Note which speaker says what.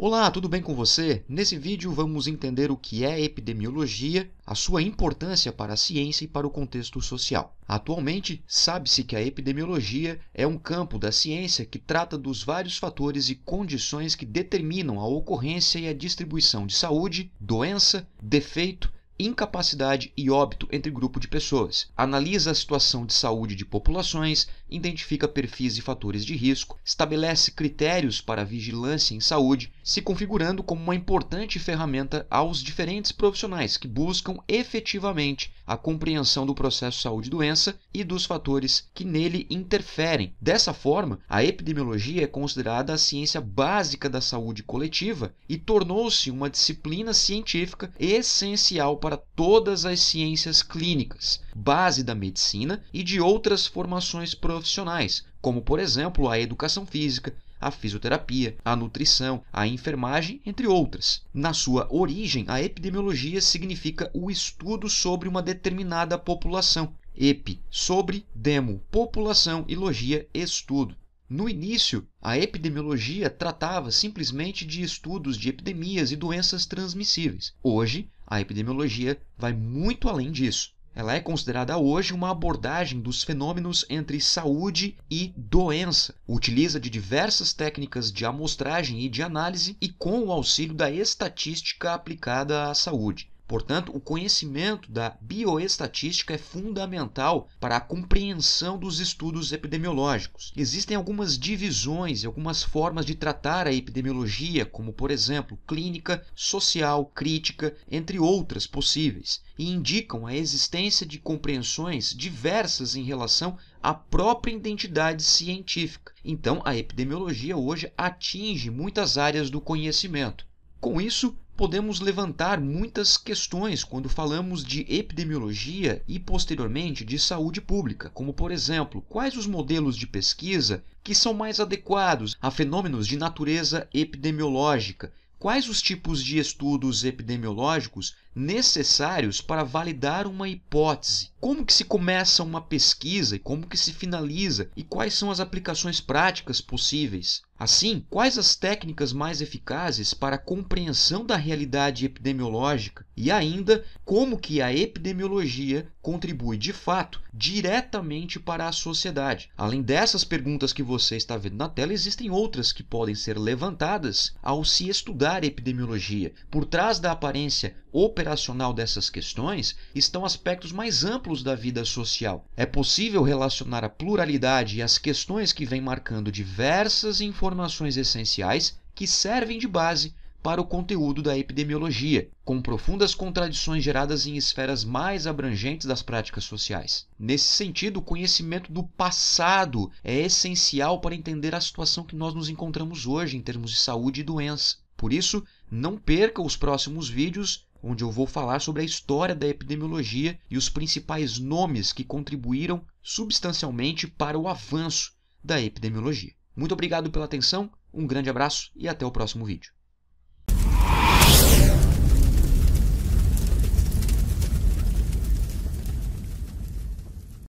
Speaker 1: Olá, tudo bem com você? Nesse vídeo vamos entender o que é epidemiologia, a sua importância para a ciência e para o contexto social. Atualmente, sabe-se que a epidemiologia é um campo da ciência que trata dos vários fatores e condições que determinam a ocorrência e a distribuição de saúde, doença, defeito incapacidade e óbito entre grupo de pessoas, analisa a situação de saúde de populações, identifica perfis e fatores de risco, estabelece critérios para vigilância em saúde, se configurando como uma importante ferramenta aos diferentes profissionais que buscam efetivamente a compreensão do processo saúde-doença e dos fatores que nele interferem. Dessa forma, a epidemiologia é considerada a ciência básica da saúde coletiva e tornou-se uma disciplina científica essencial para para todas as ciências clínicas, base da medicina e de outras formações profissionais, como, por exemplo, a educação física, a fisioterapia, a nutrição, a enfermagem, entre outras. Na sua origem, a epidemiologia significa o estudo sobre uma determinada população. Epi, sobre, demo, população e logia, estudo. No início, a epidemiologia tratava simplesmente de estudos de epidemias e doenças transmissíveis. Hoje, a epidemiologia vai muito além disso. Ela é considerada hoje uma abordagem dos fenômenos entre saúde e doença. Utiliza de diversas técnicas de amostragem e de análise e com o auxílio da estatística aplicada à saúde. Portanto, o conhecimento da bioestatística é fundamental para a compreensão dos estudos epidemiológicos. Existem algumas divisões e algumas formas de tratar a epidemiologia, como, por exemplo, clínica, social, crítica, entre outras possíveis, e indicam a existência de compreensões diversas em relação à própria identidade científica. Então, a epidemiologia hoje atinge muitas áreas do conhecimento. Com isso, podemos levantar muitas questões quando falamos de epidemiologia e, posteriormente, de saúde pública, como, por exemplo, quais os modelos de pesquisa que são mais adequados a fenômenos de natureza epidemiológica. Quais os tipos de estudos epidemiológicos necessários para validar uma hipótese? Como que se começa uma pesquisa e como que se finaliza e quais são as aplicações práticas possíveis? Assim, quais as técnicas mais eficazes para a compreensão da realidade epidemiológica e ainda como que a epidemiologia contribui de fato diretamente para a sociedade? Além dessas perguntas que você está vendo na tela, existem outras que podem ser levantadas ao se estudar epidemiologia. Por trás da aparência operacional dessas questões estão aspectos mais amplos da vida social. É possível relacionar a pluralidade e as questões que vêm marcando diversas informações essenciais que servem de base para o conteúdo da epidemiologia, com profundas contradições geradas em esferas mais abrangentes das práticas sociais. Nesse sentido, o conhecimento do passado é essencial para entender a situação que nós nos encontramos hoje em termos de saúde e doença. Por isso, não perca os próximos vídeos onde eu vou falar sobre a história da epidemiologia e os principais nomes que contribuíram substancialmente para o avanço da epidemiologia. Muito obrigado pela atenção, um grande abraço e até o próximo vídeo.